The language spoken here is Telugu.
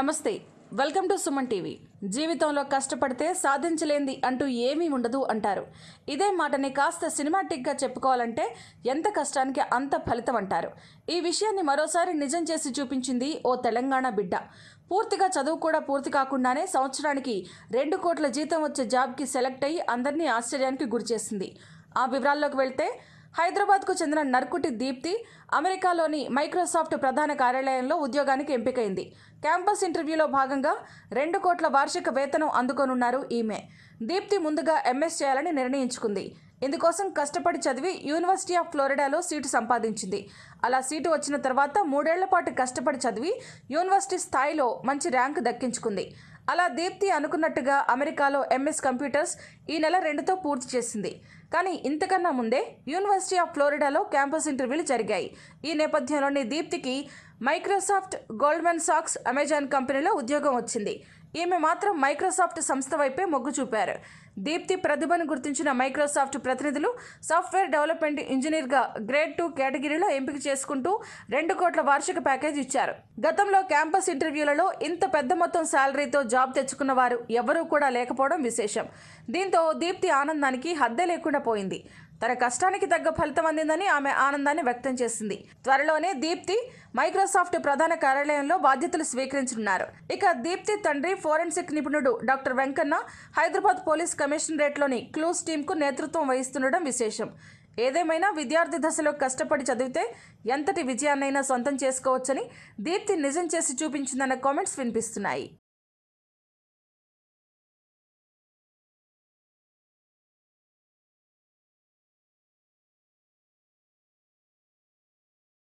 నమస్తే వెల్కమ్ టు సుమన్ టీవీ జీవితంలో కష్టపడితే సాధించలేంది అంటూ ఏమీ ఉండదు అంటారు ఇదే మాటని కాస్త సినిమాటిక్గా చెప్పుకోవాలంటే ఎంత కష్టానికి అంత ఫలితం అంటారు ఈ విషయాన్ని మరోసారి నిజం చేసి చూపించింది ఓ తెలంగాణ బిడ్డ పూర్తిగా చదువు కూడా పూర్తి కాకుండానే సంవత్సరానికి రెండు కోట్ల జీతం వచ్చే జాబ్కి సెలెక్ట్ అయ్యి అందరినీ ఆశ్చర్యానికి గురిచేసింది ఆ వివరాల్లోకి వెళ్తే హైదరాబాద్కు చెందిన నర్కుటి దీప్తి అమెరికాలోని మైక్రోసాఫ్ట్ ప్రధాన కార్యాలయంలో ఉద్యోగానికి ఎంపికైంది క్యాంపస్ ఇంటర్వ్యూలో భాగంగా రెండు కోట్ల వార్షిక వేతనం అందుకోనున్నారు ఈమె దీప్తి ముందుగా ఎంఎస్ చేయాలని నిర్ణయించుకుంది ఇందుకోసం కష్టపడి చదివి యూనివర్సిటీ ఆఫ్ ఫ్లోరిడాలో సీటు సంపాదించింది అలా సీటు వచ్చిన తర్వాత మూడేళ్ల పాటు కష్టపడి చదివి యూనివర్సిటీ స్థాయిలో మంచి ర్యాంక్ దక్కించుకుంది అలా దీప్తి అనుకున్నట్టుగా అమెరికాలో ఎంఎస్ కంప్యూటర్స్ ఈ నెల రెండుతో పూర్తి చేసింది కానీ ఇంతకన్నా ముందే యూనివర్సిటీ ఆఫ్ ఫ్లోరిడాలో క్యాంపస్ ఇంటర్వ్యూలు జరిగాయి ఈ నేపథ్యంలోనే దీప్తికి మైక్రోసాఫ్ట్ గోల్డ్మెన్ సాక్స్ అమెజాన్ కంపెనీలో ఉద్యోగం వచ్చింది ఈమె మాత్రం మైక్రోసాఫ్ట్ సంస్థ వైపే మొగ్గు చూపారు దీప్తి ప్రతిభను గుర్తించిన మైక్రోసాఫ్ట్ ప్రతినిధులు సాఫ్ట్వేర్ డెవలప్మెంట్ ఇంజనీర్గా గ్రేడ్ టూ కేటగిరీలో ఎంపిక చేసుకుంటూ రెండు కోట్ల వార్షిక ప్యాకేజ్ ఇచ్చారు గతంలో క్యాంపస్ ఇంటర్వ్యూలలో ఇంత పెద్ద మొత్తం శాలరీతో జాబ్ తెచ్చుకున్న వారు ఎవరూ కూడా లేకపోవడం విశేషం దీంతో దీప్తి ఆనందానికి హద్దే లేకుండా పోయింది తన కష్టానికి తగ్గ ఫలితం అందిందని ఆమె ఆనందాన్ని వ్యక్తం చేసింది త్వరలోనే దీప్తి మైక్రోసాఫ్ట్ ప్రధాన కార్యాలయంలో బాధ్యతలు స్వీకరించనున్నారు ఇక దీప్తి తండ్రి ఫోరెన్సిక్ నిపుణుడు డాక్టర్ వెంకన్న హైదరాబాద్ పోలీస్ కమిషనరేట్లోని క్లూస్ టీంకు నేతృత్వం వహిస్తుండడం విశేషం ఏదేమైనా విద్యార్థి దశలో కష్టపడి చదివితే ఎంతటి విజయాన్నైనా సొంతం చేసుకోవచ్చని దీప్తి నిజం చేసి చూపించిందన్న కామెంట్స్ వినిపిస్తున్నాయి